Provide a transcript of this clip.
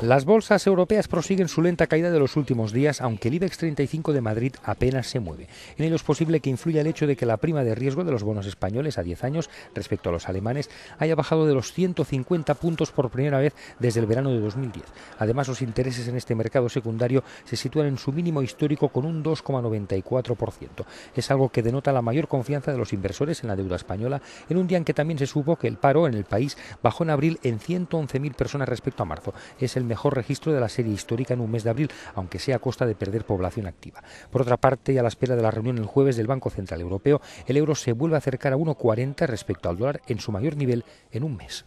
Las bolsas europeas prosiguen su lenta caída de los últimos días, aunque el IBEX 35 de Madrid apenas se mueve. En ello es posible que influya el hecho de que la prima de riesgo de los bonos españoles a 10 años respecto a los alemanes haya bajado de los 150 puntos por primera vez desde el verano de 2010. Además, los intereses en este mercado secundario se sitúan en su mínimo histórico con un 2,94%. Es algo que denota la mayor confianza de los inversores en la deuda española en un día en que también se supo que el paro en el país bajó en abril en 111.000 personas respecto a marzo es el mejor registro de la serie histórica en un mes de abril, aunque sea a costa de perder población activa. Por otra parte, y a la espera de la reunión el jueves del Banco Central Europeo, el euro se vuelve a acercar a 1,40 respecto al dólar en su mayor nivel en un mes.